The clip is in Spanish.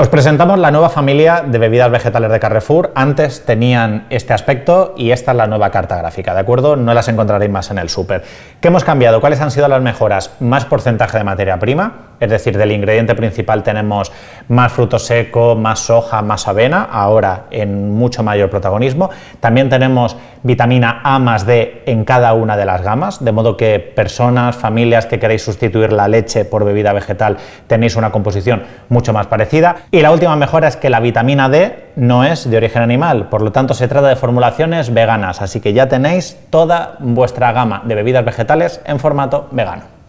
Os presentamos la nueva familia de bebidas vegetales de Carrefour. Antes tenían este aspecto y esta es la nueva carta gráfica, ¿de acuerdo? No las encontraréis más en el súper. ¿Qué hemos cambiado? ¿Cuáles han sido las mejoras? Más porcentaje de materia prima, es decir, del ingrediente principal tenemos más fruto seco, más soja, más avena, ahora en mucho mayor protagonismo. También tenemos vitamina A más D en cada una de las gamas, de modo que personas, familias que queréis sustituir la leche por bebida vegetal tenéis una composición mucho más parecida. Y la última mejora es que la vitamina D no es de origen animal, por lo tanto se trata de formulaciones veganas, así que ya tenéis toda vuestra gama de bebidas vegetales en formato vegano.